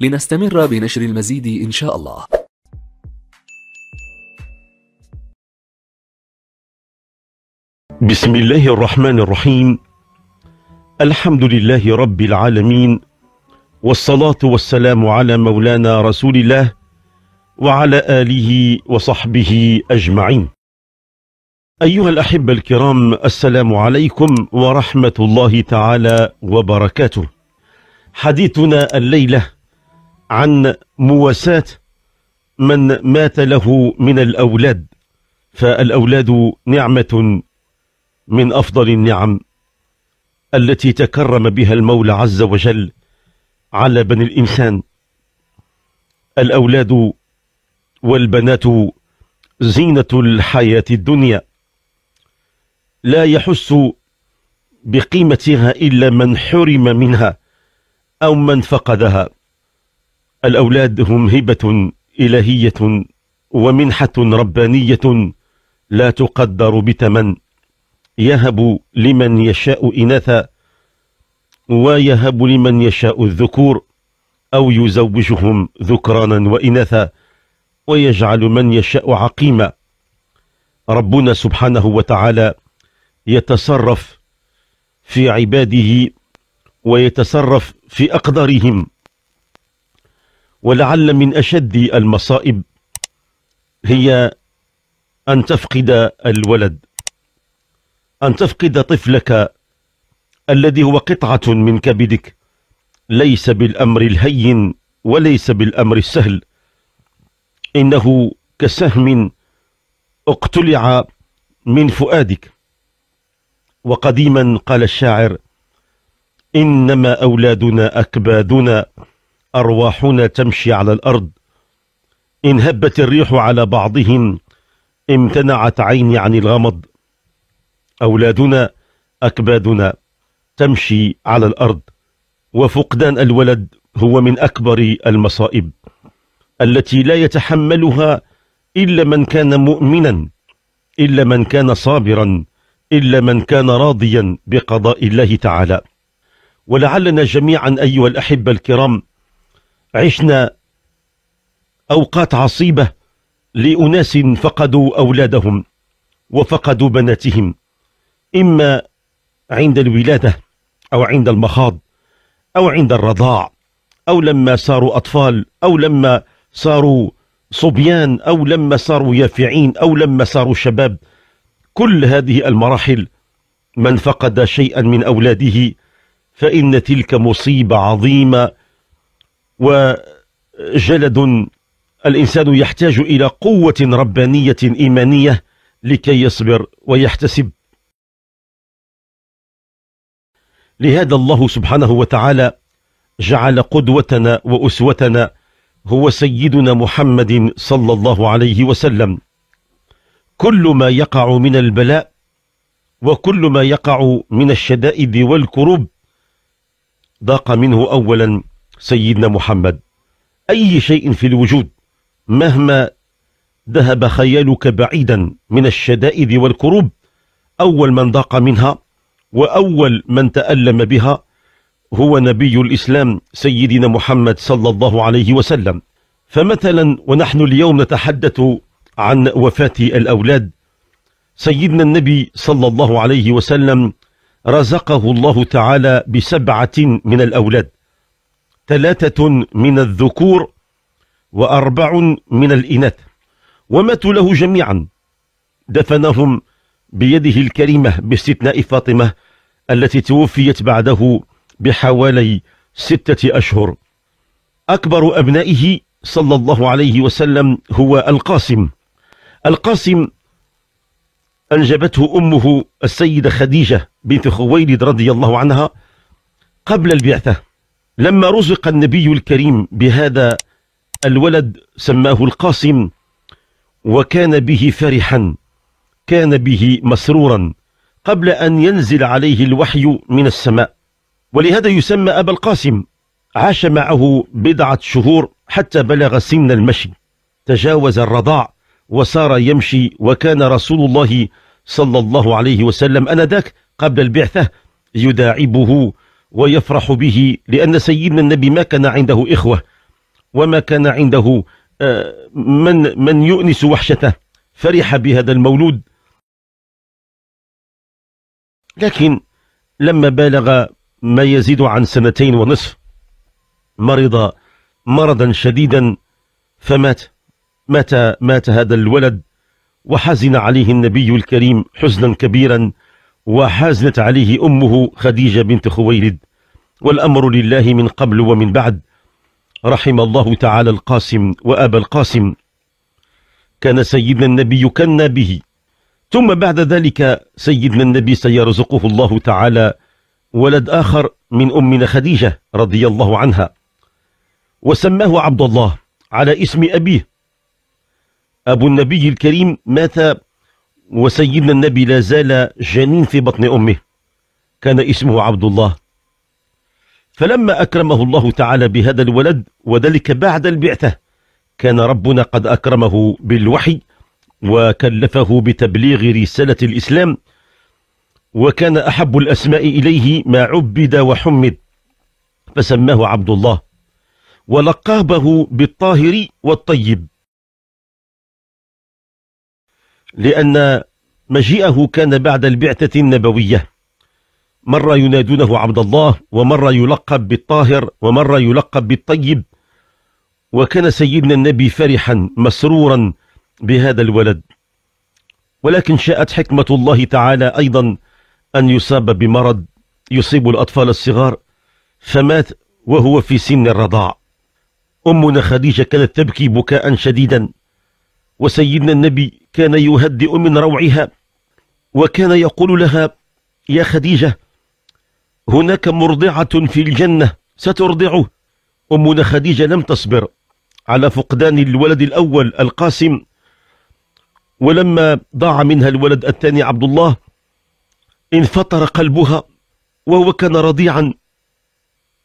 لنستمر بنشر المزيد إن شاء الله بسم الله الرحمن الرحيم الحمد لله رب العالمين والصلاة والسلام على مولانا رسول الله وعلى آله وصحبه أجمعين أيها الأحبة الكرام السلام عليكم ورحمة الله تعالى وبركاته حديثنا الليلة عن مواساة من مات له من الأولاد فالأولاد نعمة من أفضل النعم التي تكرم بها المولى عز وجل على بني الإنسان الأولاد والبنات زينة الحياة الدنيا لا يحس بقيمتها إلا من حرم منها أو من فقدها الأولاد هم هبة إلهية ومنحة ربانية لا تقدر بتمن يهب لمن يشاء إناثا ويهب لمن يشاء الذكور أو يزوجهم ذكرانا وإناثا ويجعل من يشاء عقيما ربنا سبحانه وتعالى يتصرف في عباده ويتصرف في أقدارهم ولعل من أشد المصائب هي أن تفقد الولد أن تفقد طفلك الذي هو قطعة من كبدك ليس بالأمر الهين وليس بالأمر السهل إنه كسهم اقتلع من فؤادك وقديما قال الشاعر إنما أولادنا أكبادنا أرواحنا تمشي على الأرض إن هبت الريح على بعضهم امتنعت عيني عن الغمض أولادنا أكبادنا تمشي على الأرض وفقدان الولد هو من أكبر المصائب التي لا يتحملها إلا من كان مؤمنا إلا من كان صابرا إلا من كان راضيا بقضاء الله تعالى ولعلنا جميعا أيها الأحبة الكرام عشنا أوقات عصيبة لأناس فقدوا أولادهم وفقدوا بناتهم إما عند الولادة أو عند المخاض أو عند الرضاع أو لما صاروا أطفال أو لما صاروا صبيان أو لما صاروا يافعين أو لما صاروا شباب كل هذه المراحل من فقد شيئا من أولاده فإن تلك مصيبة عظيمة وجلد الإنسان يحتاج إلى قوة ربانية إيمانية لكي يصبر ويحتسب لهذا الله سبحانه وتعالى جعل قدوتنا وأسوتنا هو سيدنا محمد صلى الله عليه وسلم كل ما يقع من البلاء وكل ما يقع من الشدائد والكروب ضاق منه أولا سيدنا محمد أي شيء في الوجود مهما ذهب خيالك بعيدا من الشدائد والكروب أول من ضاق منها وأول من تألم بها هو نبي الإسلام سيدنا محمد صلى الله عليه وسلم فمثلا ونحن اليوم نتحدث عن وفاة الأولاد سيدنا النبي صلى الله عليه وسلم رزقه الله تعالى بسبعة من الأولاد ثلاثة من الذكور وأربع من الإناث وماتوا له جميعا دفنهم بيده الكريمة باستثناء فاطمة التي توفيت بعده بحوالي ستة أشهر أكبر أبنائه صلى الله عليه وسلم هو القاسم القاسم أنجبته أمه السيدة خديجة بنت خويلد رضي الله عنها قبل البعثة لما رزق النبي الكريم بهذا الولد سماه القاسم وكان به فرحا كان به مسرورا قبل أن ينزل عليه الوحي من السماء ولهذا يسمى أبا القاسم عاش معه بضعة شهور حتى بلغ سن المشي تجاوز الرضاع وصار يمشي وكان رسول الله صلى الله عليه وسلم أنذاك قبل البعثة يداعبه ويفرح به لأن سيدنا النبي ما كان عنده إخوة وما كان عنده آه، من, من يؤنس وحشته فرح بهذا المولود لكن لما بالغ ما يزيد عن سنتين ونصف مرض مرضا شديدا فمات مات مات هذا الولد وحزن عليه النبي الكريم حزنا كبيرا وحازنت عليه أمه خديجة بنت خويلد والأمر لله من قبل ومن بعد رحم الله تعالى القاسم وأبا القاسم كان سيدنا النبي يكنى به ثم بعد ذلك سيدنا النبي سيرزقه الله تعالى ولد آخر من أمنا خديجة رضي الله عنها وسماه عبد الله على اسم أبيه أبو النبي الكريم مات وسيدنا النبي لا زال جنين في بطن أمه كان اسمه عبد الله فلما أكرمه الله تعالى بهذا الولد وذلك بعد البعثة كان ربنا قد أكرمه بالوحي وكلفه بتبليغ رسالة الإسلام وكان أحب الأسماء إليه ما عبد وحمد فسماه عبد الله ولقابه بالطاهر والطيب لأن مجيئه كان بعد البعثة النبوية مرة ينادونه عبد الله ومرة يلقب بالطاهر ومرة يلقب بالطيب وكان سيدنا النبي فرحا مسرورا بهذا الولد ولكن شاءت حكمة الله تعالى أيضا أن يصاب بمرض يصيب الأطفال الصغار فمات وهو في سن الرضاع أمنا خديجة كانت تبكي بكاء شديدا وسيدنا النبي كان يهدئ من روعها وكان يقول لها يا خديجة هناك مرضعة في الجنة سترضعه أمنا خديجة لم تصبر على فقدان الولد الأول القاسم ولما ضاع منها الولد الثاني عبد الله انفطر قلبها وهو كان رضيعا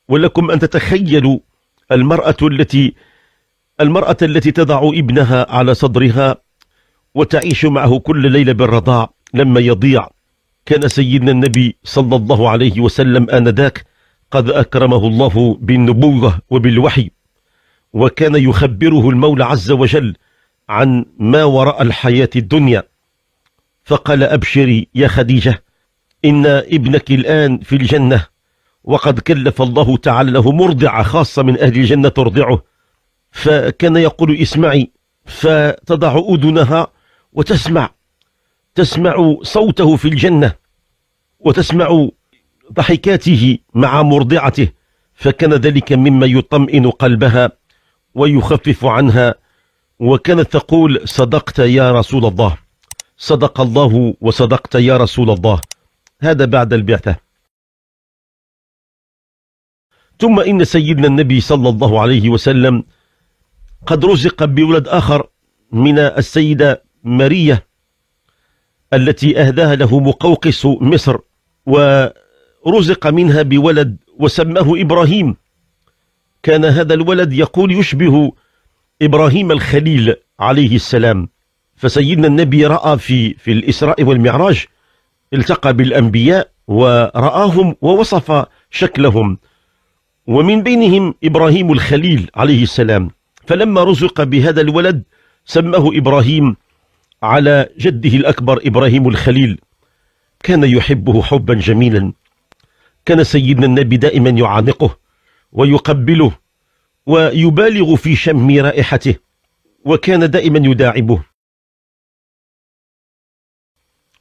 ولكم أن تتخيلوا المرأة التي المرأة التي تضع ابنها على صدرها وتعيش معه كل ليلة بالرضاع لما يضيع كان سيدنا النبي صلى الله عليه وسلم آنذاك قد أكرمه الله بالنبوة وبالوحي وكان يخبره المولى عز وجل عن ما وراء الحياة الدنيا فقال أبشري يا خديجة إن ابنك الآن في الجنة وقد كلف الله تعالى له مرضعة خاصة من أهل الجنة ترضعه فكان يقول اسمعي فتضع أذنها وتسمع تسمع صوته في الجنة وتسمع ضحكاته مع مرضعته فكان ذلك مما يطمئن قلبها ويخفف عنها وكانت تقول صدقت يا رسول الله صدق الله وصدقت يا رسول الله هذا بعد البعثة ثم إن سيدنا النبي صلى الله عليه وسلم قد رزق بولد آخر من السيدة ماريا التي أهداها له مقوقس مصر ورزق منها بولد وسماه إبراهيم كان هذا الولد يقول يشبه إبراهيم الخليل عليه السلام فسيدنا النبي رأى في في الإسراء والمعراج التقى بالأنبياء ورآهم ووصف شكلهم ومن بينهم إبراهيم الخليل عليه السلام فلما رزق بهذا الولد سماه إبراهيم على جده الأكبر إبراهيم الخليل كان يحبه حبا جميلا كان سيدنا النبي دائما يعانقه ويقبله ويبالغ في شم رائحته وكان دائما يداعبه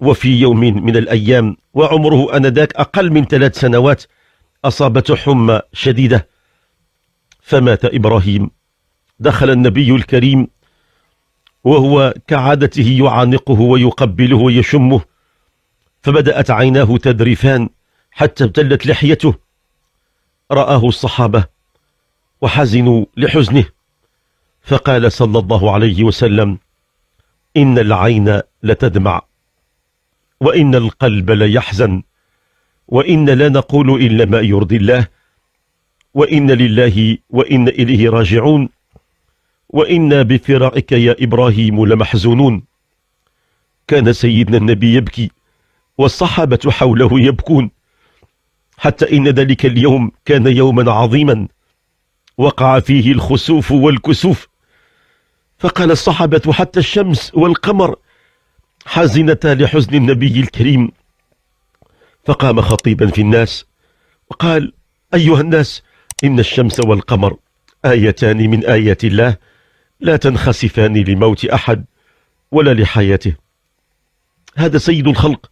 وفي يوم من الأيام وعمره أنذاك أقل من ثلاث سنوات أصابته حمى شديدة فمات إبراهيم دخل النبي الكريم وهو كعادته يعانقه ويقبله ويشمه فبدأت عيناه تذرفان حتى ابتلت لحيته رآه الصحابة وحزنوا لحزنه فقال صلى الله عليه وسلم إن العين لتدمع وإن القلب ليحزن وإن لا نقول إلا ما يرضي الله وإن لله وإن إليه راجعون وإنا بفراقك يا إبراهيم لمحزونون كان سيدنا النبي يبكي والصحابة حوله يبكون حتى إن ذلك اليوم كان يوما عظيما وقع فيه الخسوف والكسوف فقال الصحابة حتى الشمس والقمر حزنتا لحزن النبي الكريم فقام خطيبا في الناس وقال أيها الناس إن الشمس والقمر آيتان من آيات الله لا تنخسفان لموت أحد ولا لحياته هذا سيد الخلق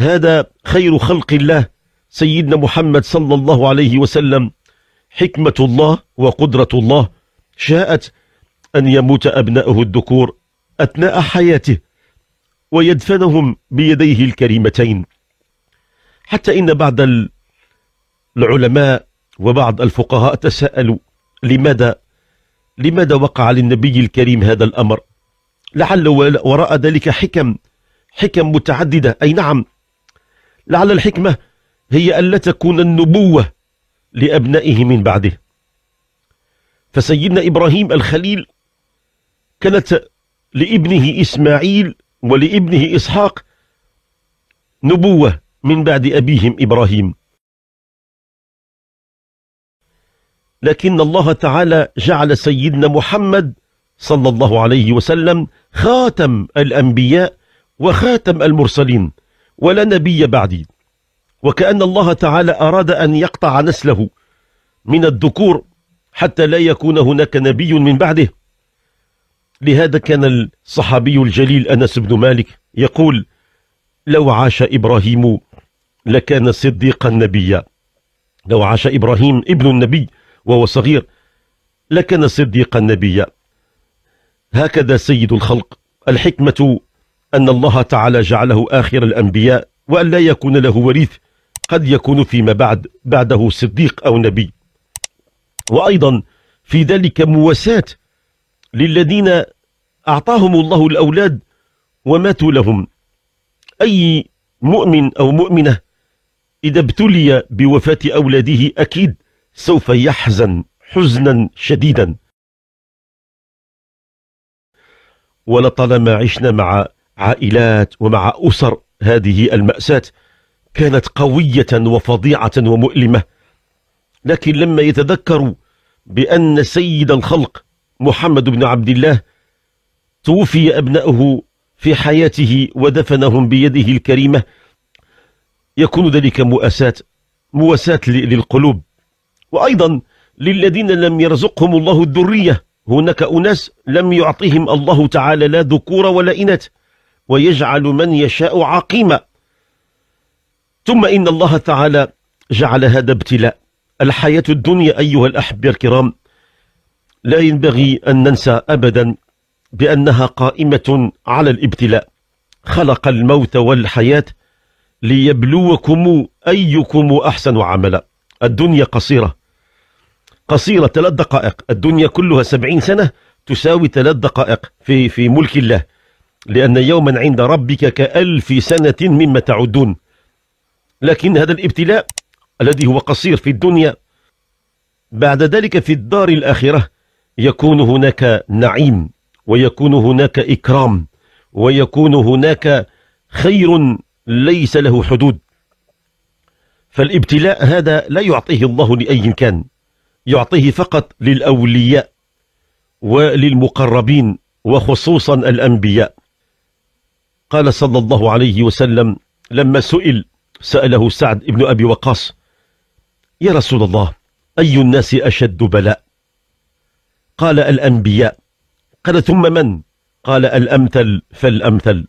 هذا خير خلق الله سيدنا محمد صلى الله عليه وسلم حكمة الله وقدرة الله شاءت أن يموت أبنائه الذكور أثناء حياته ويدفنهم بيديه الكريمتين حتى إن بعض العلماء وبعض الفقهاء تساءلوا لماذا لماذا وقع للنبي الكريم هذا الأمر لعل وراء ذلك حكم حكم متعددة أي نعم لعل الحكمة هي ألا تكون النبوة لأبنائه من بعده فسيدنا إبراهيم الخليل كانت لابنه إسماعيل ولابنه إسحاق نبوة من بعد أبيهم إبراهيم لكن الله تعالى جعل سيدنا محمد صلى الله عليه وسلم خاتم الأنبياء وخاتم المرسلين ولا نبي بعدي وكأن الله تعالى أراد أن يقطع نسله من الذكور حتى لا يكون هناك نبي من بعده لهذا كان الصحابي الجليل أنس بن مالك يقول لو عاش إبراهيم لكان صديقا نبيا لو عاش إبراهيم ابن النبي وهو صغير لكان صديقا نبيا هكذا سيد الخلق الحكمة أن الله تعالى جعله آخر الأنبياء وأن لا يكون له وريث قد يكون فيما بعد بعده صديق أو نبي وأيضا في ذلك مواساة للذين أعطاهم الله الأولاد وماتوا لهم أي مؤمن أو مؤمنة إذا ابتلي بوفاة أولاده أكيد سوف يحزن حزنا شديدا ولطالما عشنا مع عائلات ومع أسر هذه المأساة كانت قوية وفظيعة ومؤلمة لكن لما يتذكروا بأن سيد الخلق محمد بن عبد الله توفي أبنائه في حياته ودفنهم بيده الكريمة يكون ذلك مؤساة مؤساة للقلوب وأيضا للذين لم يرزقهم الله الذرية هناك أناس لم يعطهم الله تعالى لا ذكور ولا إناث ويجعل من يشاء عقيما ثم إن الله تعالى جعل هذا ابتلاء الحياة الدنيا أيها الأحبة الكرام لا ينبغي أن ننسى أبدا بأنها قائمة على الابتلاء خلق الموت والحياة ليبلوكم أيكم أحسن عملا الدنيا قصيرة قصيرة ثلاث دقائق الدنيا كلها سبعين سنة تساوي ثلاث دقائق في, في ملك الله لأن يوما عند ربك كألف سنة مما تعدون لكن هذا الابتلاء الذي هو قصير في الدنيا بعد ذلك في الدار الآخرة يكون هناك نعيم ويكون هناك إكرام ويكون هناك خير ليس له حدود فالابتلاء هذا لا يعطيه الله لأي كان يعطيه فقط للأولياء وللمقربين وخصوصا الأنبياء قال صلى الله عليه وسلم لما سئل سأله سعد بن أبي وقاص يا رسول الله أي الناس أشد بلاء قال الأنبياء قال ثم من قال الأمثل فالأمثل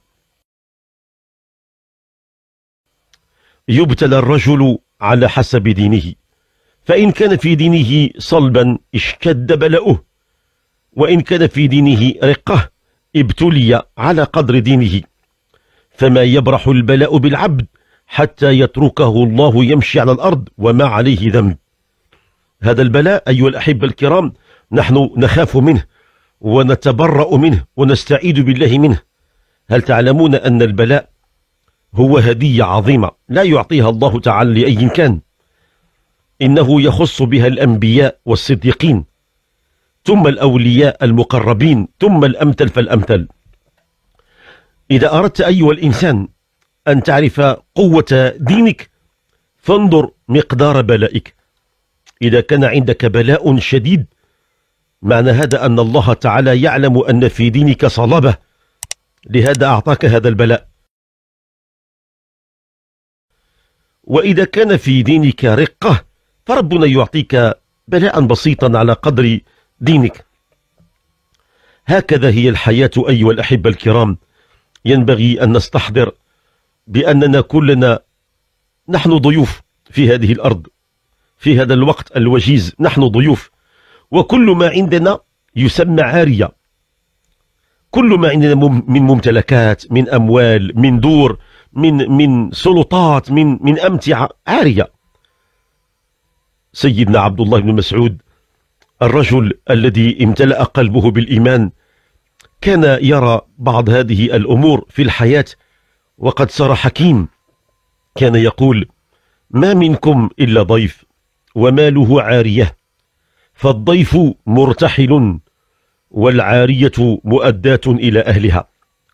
يبتلى الرجل على حسب دينه فإن كان في دينه صلبا اشتد بلاؤه وإن كان في دينه رقة ابتلي على قدر دينه فما يبرح البلاء بالعبد حتى يتركه الله يمشي على الأرض وما عليه ذنب هذا البلاء أيها الأحبة الكرام نحن نخاف منه ونتبرأ منه ونستعيد بالله منه هل تعلمون أن البلاء هو هدية عظيمة لا يعطيها الله تعالى لأي كان إنه يخص بها الأنبياء والصديقين ثم الأولياء المقربين ثم الأمثل فالأمثل إذا أردت أيها الإنسان أن تعرف قوة دينك فانظر مقدار بلائك إذا كان عندك بلاء شديد معنى هذا أن الله تعالى يعلم أن في دينك صلابة لهذا أعطاك هذا البلاء وإذا كان في دينك رقة فربنا يعطيك بلاء بسيطا على قدر دينك هكذا هي الحياة أيها الأحبة الكرام ينبغي أن نستحضر بأننا كلنا نحن ضيوف في هذه الأرض في هذا الوقت الوجيز نحن ضيوف وكل ما عندنا يسمى عارية كل ما عندنا من ممتلكات من أموال من دور من من سلطات من من أمتعة عارية سيدنا عبد الله بن مسعود الرجل الذي امتلأ قلبه بالإيمان كان يرى بعض هذه الأمور في الحياة وقد صار حكيم كان يقول ما منكم إلا ضيف وماله عارية فالضيف مرتحل والعارية مؤداة إلى أهلها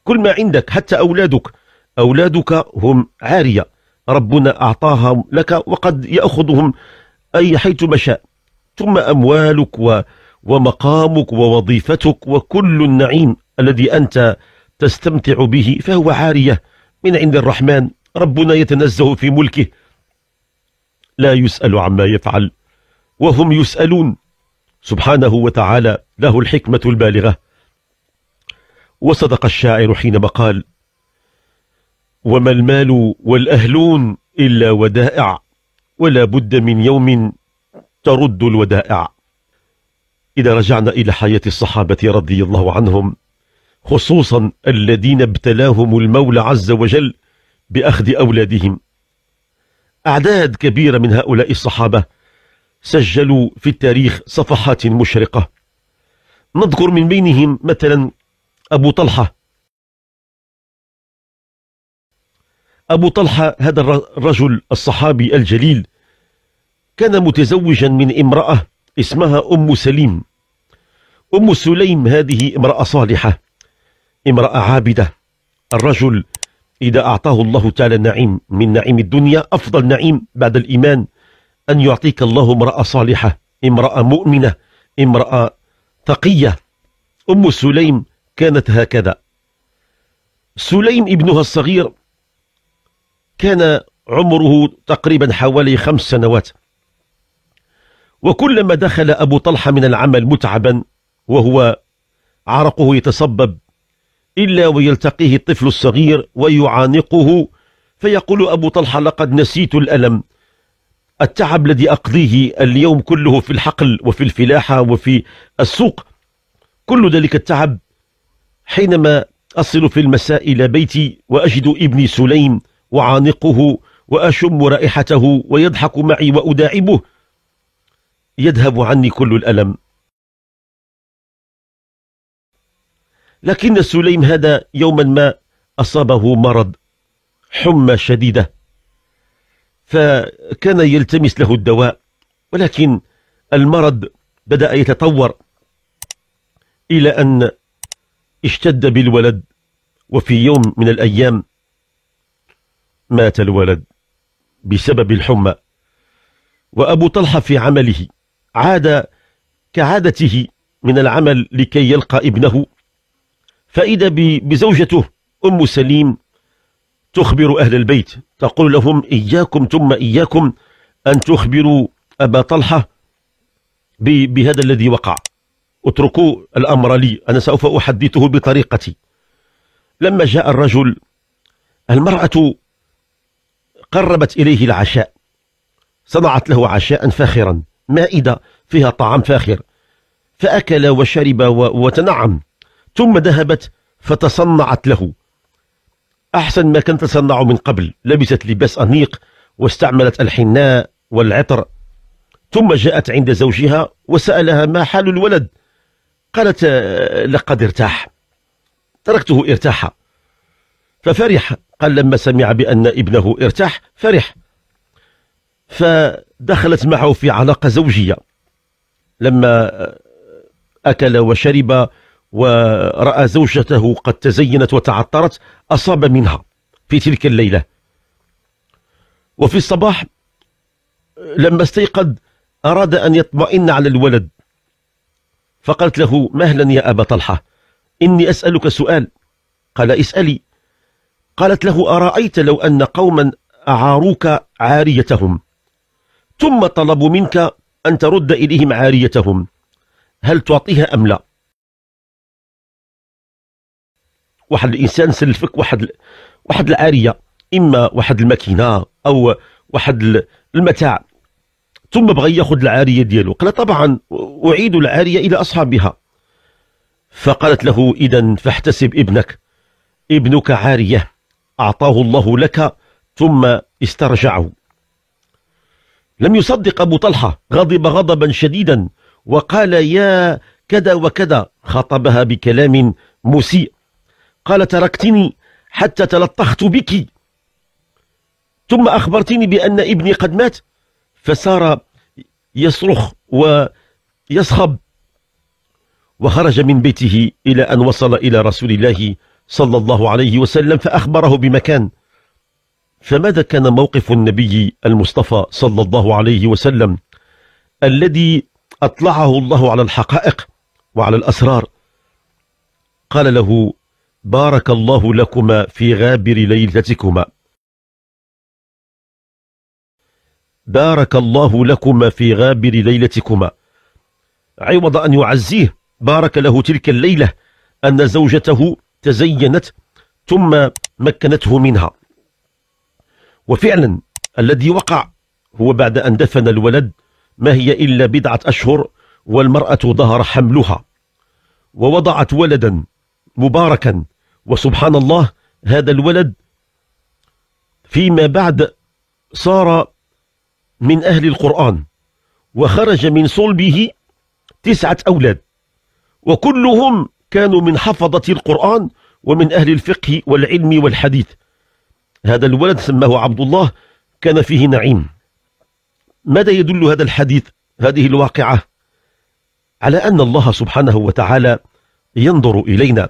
كل ما عندك حتى أولادك أولادك هم عارية ربنا أعطاها لك وقد يأخذهم أي حيث شاء ثم أموالك و ومقامك ووظيفتك وكل النعيم الذي أنت تستمتع به فهو عارية من عند الرحمن ربنا يتنزه في ملكه لا يسأل عما يفعل وهم يسألون سبحانه وتعالى له الحكمة البالغة وصدق الشاعر حينما قال وما المال والأهلون إلا ودائع ولا بد من يوم ترد الودائع إذا رجعنا إلى حياة الصحابة رضي الله عنهم خصوصا الذين ابتلاهم المولى عز وجل بأخذ أولادهم أعداد كبيرة من هؤلاء الصحابة سجلوا في التاريخ صفحات مشرقة نذكر من بينهم مثلا أبو طلحة أبو طلحة هذا الرجل الصحابي الجليل كان متزوجا من امرأة اسمها أم سليم أم سليم هذه امرأة صالحة امرأة عابدة الرجل إذا أعطاه الله تعالى نعيم من نعيم الدنيا أفضل نعيم بعد الإيمان أن يعطيك الله امرأة صالحة امرأة مؤمنة امرأة تقية أم سليم كانت هكذا سليم ابنها الصغير كان عمره تقريبا حوالي خمس سنوات وكلما دخل أبو طلحة من العمل متعبا وهو عرقه يتصبب إلا ويلتقيه الطفل الصغير ويعانقه فيقول أبو طلحة لقد نسيت الألم التعب الذي أقضيه اليوم كله في الحقل وفي الفلاحة وفي السوق كل ذلك التعب حينما أصل في المساء إلى بيتي وأجد ابني سليم وعانقه وأشم رائحته ويضحك معي وأداعبه يذهب عني كل الألم لكن سليم هذا يوما ما أصابه مرض حمى شديدة فكان يلتمس له الدواء ولكن المرض بدأ يتطور إلى أن اشتد بالولد وفي يوم من الأيام مات الولد بسبب الحمى وأبو طلحة في عمله عاد كعادته من العمل لكي يلقى ابنه فإذا بزوجته أم سليم تخبر أهل البيت تقول لهم إياكم ثم إياكم أن تخبروا أبا طلحة بهذا الذي وقع اتركوا الأمر لي أنا سوف أحدثه بطريقتي لما جاء الرجل المرأة قربت إليه العشاء صنعت له عشاء فاخرا مائدة فيها طعام فاخر فأكل وشرب وتنعم ثم ذهبت فتصنعت له أحسن ما كانت تصنع من قبل لبست لباس أنيق واستعملت الحناء والعطر ثم جاءت عند زوجها وسألها ما حال الولد قالت آه، لقد ارتاح تركته ارتاح ففرح قال لما سمع بأن ابنه ارتاح فرح فدخلت معه في علاقة زوجية لما أكل وشرب ورأى زوجته قد تزينت وتعطرت أصاب منها في تلك الليلة وفي الصباح لما استيقظ أراد أن يطمئن على الولد فقالت له مهلا يا أبا طلحة إني أسألك سؤال قال اسألي قالت له أرأيت لو أن قوما أعاروك عاريتهم ثم طلبوا منك أن ترد إليهم عاريتهم هل تعطيها أم لا واحد الإنسان سلفك واحد واحد العارية إما واحد الماكينة أو واحد المتاع ثم بغى ياخذ العارية ديالو قال طبعا أعيد العارية إلى أصحابها فقالت له إذا فاحتسب ابنك ابنك عارية أعطاه الله لك ثم استرجعه لم يصدق أبو طلحة غضب غضبا شديدا وقال يا كذا وكذا خاطبها بكلام مسيء قال تركتني حتى تلطخت بك ثم أخبرتني بأن ابني قد مات فصار يصرخ ويصخب وخرج من بيته إلى أن وصل إلى رسول الله صلى الله عليه وسلم فأخبره بمكان فماذا كان موقف النبي المصطفى صلى الله عليه وسلم الذي أطلعه الله على الحقائق وعلى الأسرار قال له بارك الله لكما في غابر ليلتكما بارك الله لكما في غابر ليلتكما عوض أن يعزيه بارك له تلك الليلة أن زوجته تزينت ثم مكنته منها وفعلا الذي وقع هو بعد أن دفن الولد ما هي إلا بضعة أشهر والمرأة ظهر حملها ووضعت ولدا مباركا وسبحان الله هذا الولد فيما بعد صار من أهل القرآن وخرج من صلبه تسعة أولاد وكلهم كانوا من حفظة القرآن ومن أهل الفقه والعلم والحديث هذا الولد سماه عبد الله كان فيه نعيم ماذا يدل هذا الحديث هذه الواقعة على أن الله سبحانه وتعالى ينظر إلينا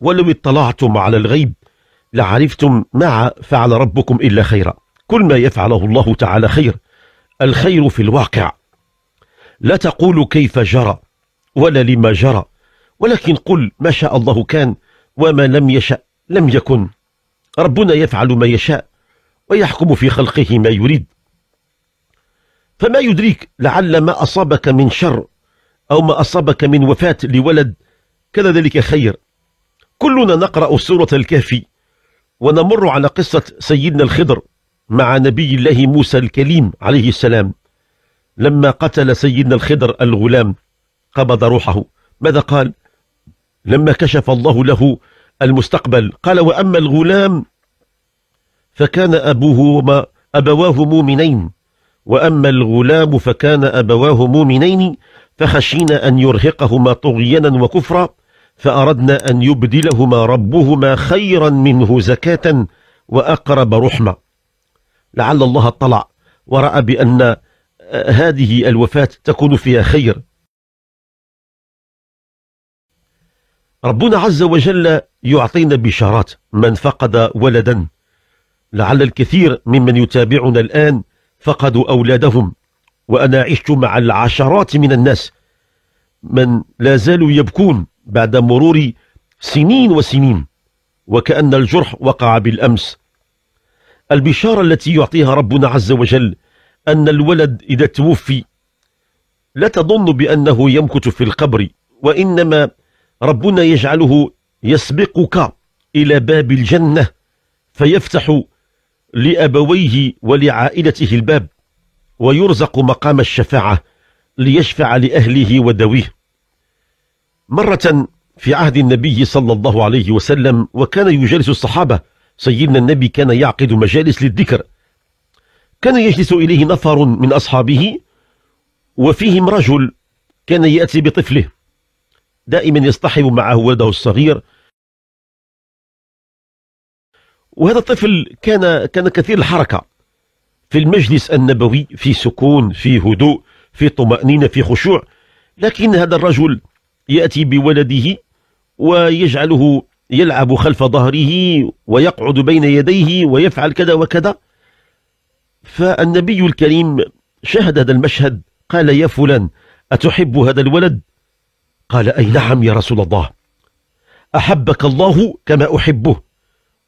ولو اطلعتم على الغيب لعرفتم ما فعل ربكم إلا خيرا كل ما يفعله الله تعالى خير الخير في الواقع لا تقول كيف جرى ولا لما جرى ولكن قل ما شاء الله كان وما لم يشأ لم يكن ربنا يفعل ما يشاء ويحكم في خلقه ما يريد فما يدريك لعل ما أصابك من شر أو ما أصابك من وفاة لولد كان ذلك خير كلنا نقرأ سورة الكهف ونمر على قصة سيدنا الخضر مع نبي الله موسى الكليم عليه السلام لما قتل سيدنا الخضر الغلام قبض روحه ماذا قال لما كشف الله له المستقبل قال وأما الغلام فكان أبوه وما أبواه مؤمنين وأما الغلام فكان أبواه مؤمنين فخشينا أن يرهقهما طغيانا وكفرا فأردنا أن يبدلهما ربهما خيرا منه زكاة وأقرب رحمة لعل الله اطلع ورأى بأن هذه الوفاة تكون فيها خير ربنا عز وجل يعطينا بشارات من فقد ولدا لعل الكثير ممن يتابعنا الآن فقدوا أولادهم وأنا عشت مع العشرات من الناس من لا زالوا يبكون بعد مرور سنين وسنين وكأن الجرح وقع بالأمس البشارة التي يعطيها ربنا عز وجل أن الولد إذا توفي لا تظن بأنه يمكت في القبر وإنما ربنا يجعله يسبقك إلى باب الجنة فيفتح لأبويه ولعائلته الباب ويرزق مقام الشفاعة ليشفع لأهله ودويه مرة في عهد النبي صلى الله عليه وسلم وكان يجالس الصحابة سيدنا النبي كان يعقد مجالس للذكر كان يجلس إليه نفر من أصحابه وفيهم رجل كان يأتي بطفله دائما يصطحب معه ولده الصغير وهذا الطفل كان كان كثير الحركة في المجلس النبوي في سكون في هدوء في طمأنينة في خشوع لكن هذا الرجل يأتي بولده ويجعله يلعب خلف ظهره ويقعد بين يديه ويفعل كذا وكذا فالنبي الكريم شاهد هذا المشهد قال يا فلان أتحب هذا الولد قال أي نعم يا رسول الله أحبك الله كما أحبه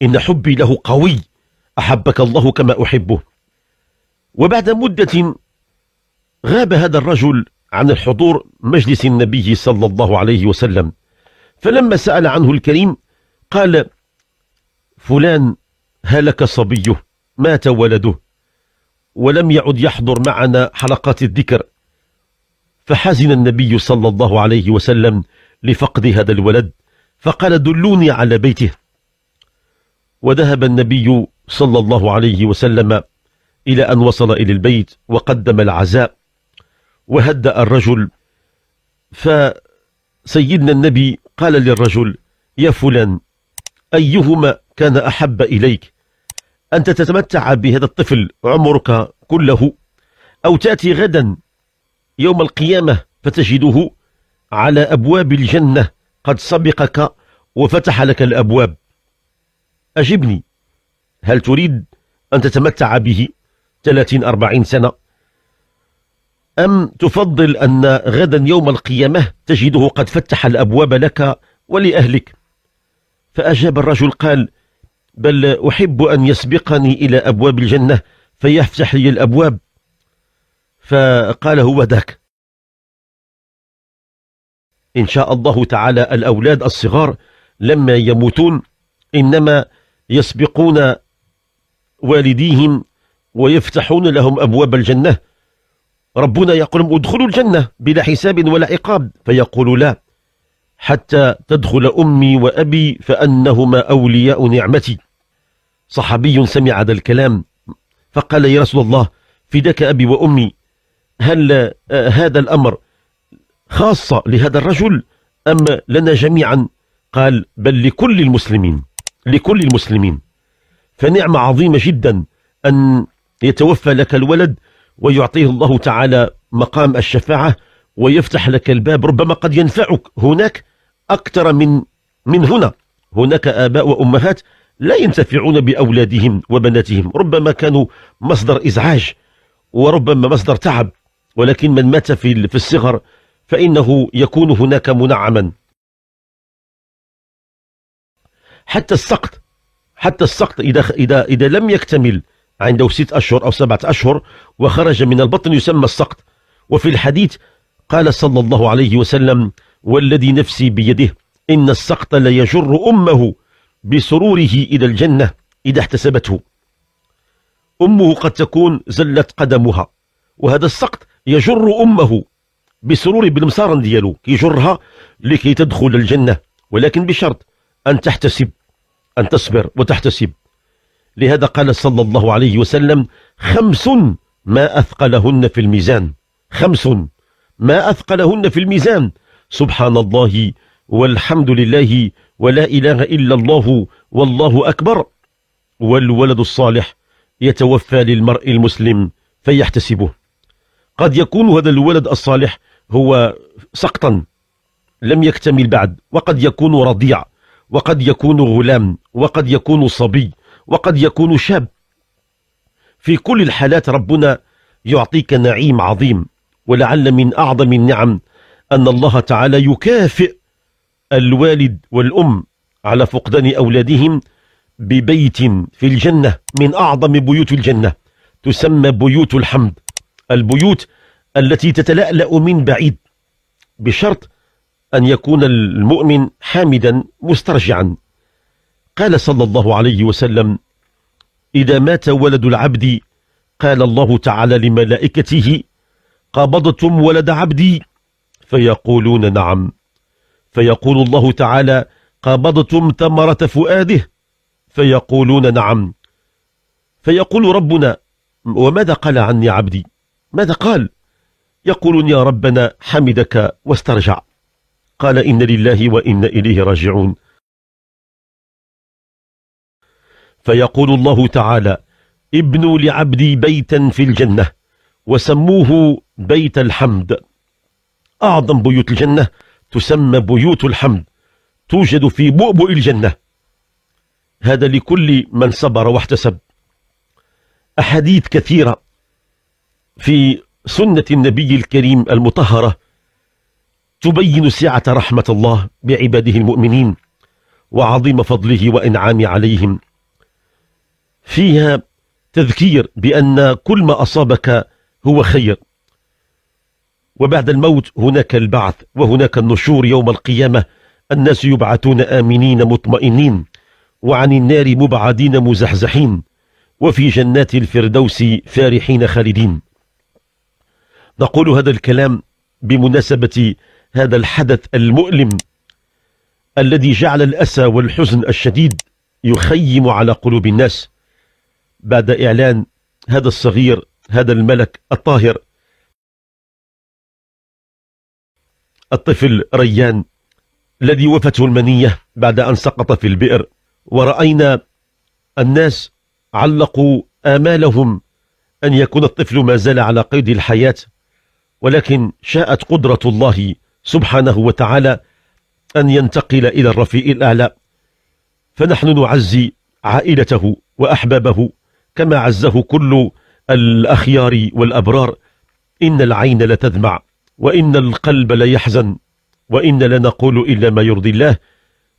إن حبي له قوي أحبك الله كما أحبه وبعد مدة غاب هذا الرجل عن الحضور مجلس النبي صلى الله عليه وسلم فلما سأل عنه الكريم قال فلان هلك صبيه مات ولده ولم يعد يحضر معنا حلقات الذكر فحزن النبي صلى الله عليه وسلم لفقد هذا الولد فقال دلوني على بيته وذهب النبي صلى الله عليه وسلم إلى أن وصل إلى البيت وقدم العزاء وهدأ الرجل فسيدنا النبي قال للرجل يا فلان أيهما كان أحب إليك أنت تتمتع بهذا الطفل عمرك كله أو تأتي غدا يوم القيامة فتجده على أبواب الجنة قد سبقك وفتح لك الأبواب أجبني هل تريد أن تتمتع به 30-40 سنة أم تفضل أن غدا يوم القيامة تجده قد فتح الأبواب لك ولأهلك فأجاب الرجل قال بل أحب أن يسبقني إلى أبواب الجنة فيفتح لي الأبواب فقال هو ذاك إن شاء الله تعالى الأولاد الصغار لما يموتون إنما يسبقون والديهم ويفتحون لهم أبواب الجنة ربنا يقول ادخلوا الجنة بلا حساب ولا عقاب فيقول لا حتى تدخل أمي وأبي فأنهما أولياء نعمتي صحابي سمع هذا الكلام فقال يا رسول الله فداك أبي وأمي هل آه، هذا الأمر خاصة لهذا الرجل أم لنا جميعا قال بل لكل المسلمين لكل المسلمين فنعمة عظيمة جدا أن يتوفى لك الولد ويعطيه الله تعالى مقام الشفاعة ويفتح لك الباب ربما قد ينفعك هناك أكثر من من هنا هناك آباء وأمهات لا ينتفعون بأولادهم وبناتهم ربما كانوا مصدر إزعاج وربما مصدر تعب ولكن من مات في الصغر فإنه يكون هناك منعما حتى السقط حتى السقط إذا, إذا, إذا لم يكتمل عنده ست أشهر أو سبعة أشهر وخرج من البطن يسمى السقط وفي الحديث قال صلى الله عليه وسلم والذي نفسي بيده إن السقط ليجر أمه بسروره إلى الجنة إذا احتسبته أمه قد تكون زلت قدمها وهذا السقط يجر امه بسرور بالمصارن ديالو كيجرها لكي تدخل الجنه ولكن بشرط ان تحتسب ان تصبر وتحتسب لهذا قال صلى الله عليه وسلم خمس ما اثقلهن في الميزان خمس ما اثقلهن في الميزان سبحان الله والحمد لله ولا اله الا الله والله اكبر والولد الصالح يتوفى للمرء المسلم فيحتسبه قد يكون هذا الولد الصالح هو سقطا لم يكتمل بعد وقد يكون رضيع وقد يكون غلام وقد يكون صبي وقد يكون شاب في كل الحالات ربنا يعطيك نعيم عظيم ولعل من أعظم النعم أن الله تعالى يكافئ الوالد والأم على فقدان أولادهم ببيت في الجنة من أعظم بيوت الجنة تسمى بيوت الحمد البيوت التي تتلألأ من بعيد بشرط أن يكون المؤمن حامدا مسترجعا قال صلى الله عليه وسلم إذا مات ولد العبد قال الله تعالى لملائكته قبضتم ولد عبدي فيقولون نعم فيقول الله تعالى قبضتم ثمرة فؤاده فيقولون نعم فيقول ربنا وماذا قال عني عبدي ماذا قال يقول يا ربنا حمدك واسترجع قال إن لله وإن إليه راجعون فيقول الله تعالى ابنوا لعبدي بيتا في الجنة وسموه بيت الحمد أعظم بيوت الجنة تسمى بيوت الحمد توجد في بؤبؤ الجنة هذا لكل من صبر واحتسب أحاديث كثيرة في سنة النبي الكريم المطهرة تبين سعة رحمة الله بعباده المؤمنين وعظيم فضله وإنعام عليهم فيها تذكير بأن كل ما أصابك هو خير وبعد الموت هناك البعث وهناك النشور يوم القيامة الناس يبعثون آمنين مطمئنين وعن النار مبعدين مزحزحين وفي جنات الفردوس فارحين خالدين نقول هذا الكلام بمناسبة هذا الحدث المؤلم الذي جعل الأسى والحزن الشديد يخيم على قلوب الناس بعد إعلان هذا الصغير هذا الملك الطاهر الطفل ريان الذي وفته المنية بعد أن سقط في البئر ورأينا الناس علقوا آمالهم أن يكون الطفل ما زال على قيد الحياة ولكن شاءت قدرة الله سبحانه وتعالى أن ينتقل إلى الرفيع الأعلى فنحن نعزي عائلته وأحبابه كما عزه كل الأخيار والأبرار إن العين لتدمع وإن القلب ليحزن وإن لنقول إلا ما يرضي الله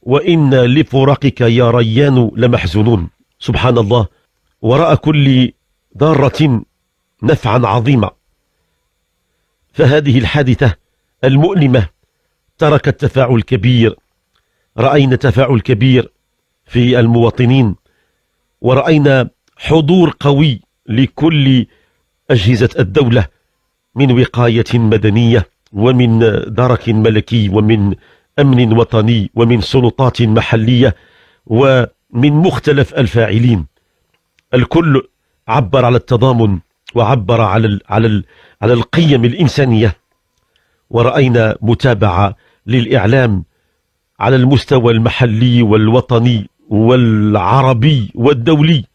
وإن لفراقك يا ريان لمحزونون سبحان الله وراء كل ضارة نفعا عظيما فهذه الحادثة المؤلمة تركت تفاعل كبير رأينا تفاعل كبير في المواطنين ورأينا حضور قوي لكل أجهزة الدولة من وقاية مدنية ومن درك ملكي ومن أمن وطني ومن سلطات محلية ومن مختلف الفاعلين الكل عبر على التضامن وعبر على ال على ال على القيم الإنسانية ورأينا متابعة للإعلام على المستوى المحلي والوطني والعربي والدولي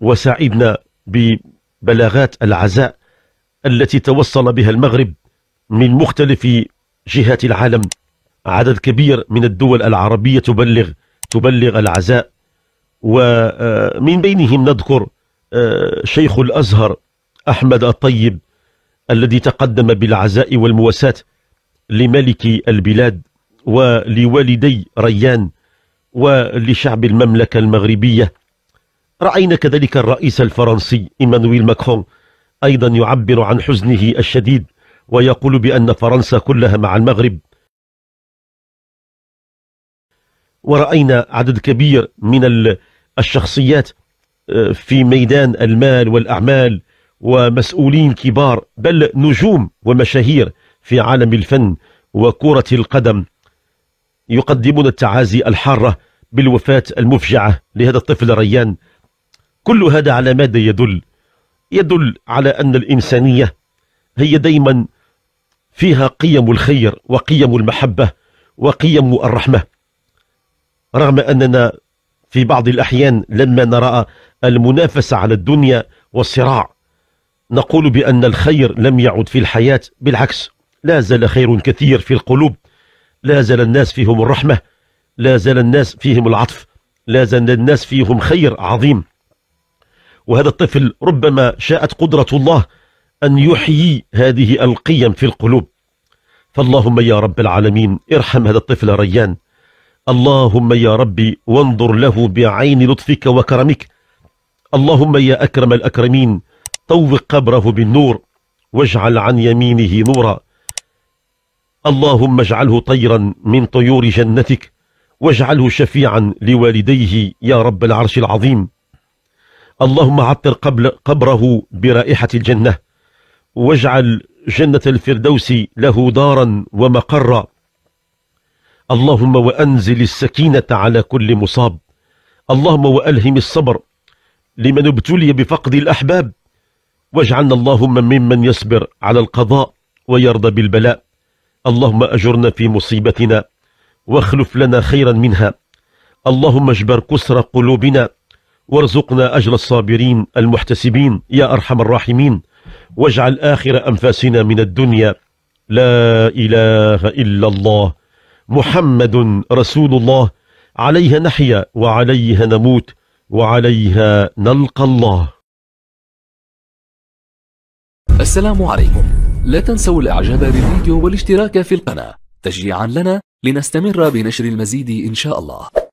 وسعدنا ببلاغات العزاء التي توصل بها المغرب من مختلف جهات العالم عدد كبير من الدول العربية تبلغ تبلغ العزاء ومن آه، بينهم نذكر شيخ الأزهر أحمد الطيب الذي تقدم بالعزاء والمواساة لملك البلاد ولوالدي ريان ولشعب المملكة المغربية رأينا كذلك الرئيس الفرنسي إيمانويل ماكرون أيضا يعبر عن حزنه الشديد ويقول بأن فرنسا كلها مع المغرب ورأينا عدد كبير من الشخصيات في ميدان المال والأعمال ومسؤولين كبار بل نجوم ومشاهير في عالم الفن وكرة القدم يقدمون التعازي الحارة بالوفاة المفجعة لهذا الطفل ريان كل هذا على ماذا يدل يدل على أن الإنسانية هي دايما فيها قيم الخير وقيم المحبة وقيم الرحمة رغم أننا في بعض الأحيان لما نرى المنافسة على الدنيا والصراع نقول بأن الخير لم يعد في الحياة بالعكس لا زال خير كثير في القلوب لا زال الناس فيهم الرحمة لا زال الناس فيهم العطف لا زال الناس فيهم خير عظيم وهذا الطفل ربما شاءت قدرة الله أن يحيي هذه القيم في القلوب فاللهم يا رب العالمين ارحم هذا الطفل ريان اللهم يا ربي وانظر له بعين لطفك وكرمك اللهم يا أكرم الأكرمين طوق قبره بالنور واجعل عن يمينه نورا اللهم اجعله طيرا من طيور جنتك واجعله شفيعا لوالديه يا رب العرش العظيم اللهم عطر قبل قبره برائحة الجنة واجعل جنة الفردوس له دارا ومقرا اللهم وأنزل السكينة على كل مصاب اللهم وألهم الصبر لمن ابتلي بفقد الأحباب واجعلنا اللهم ممن يصبر على القضاء ويرضى بالبلاء اللهم أجرنا في مصيبتنا واخلف لنا خيرا منها اللهم اجبر كسر قلوبنا وارزقنا أجر الصابرين المحتسبين يا أرحم الراحمين واجعل آخر أنفاسنا من الدنيا لا إله إلا الله محمد رسول الله عليها نحيا وعليها نموت وعليها نلقى الله السلام عليكم لا تنسوا الاعجاب بالفيديو والاشتراك في القناة تشجيعا لنا لنستمر بنشر المزيد ان شاء الله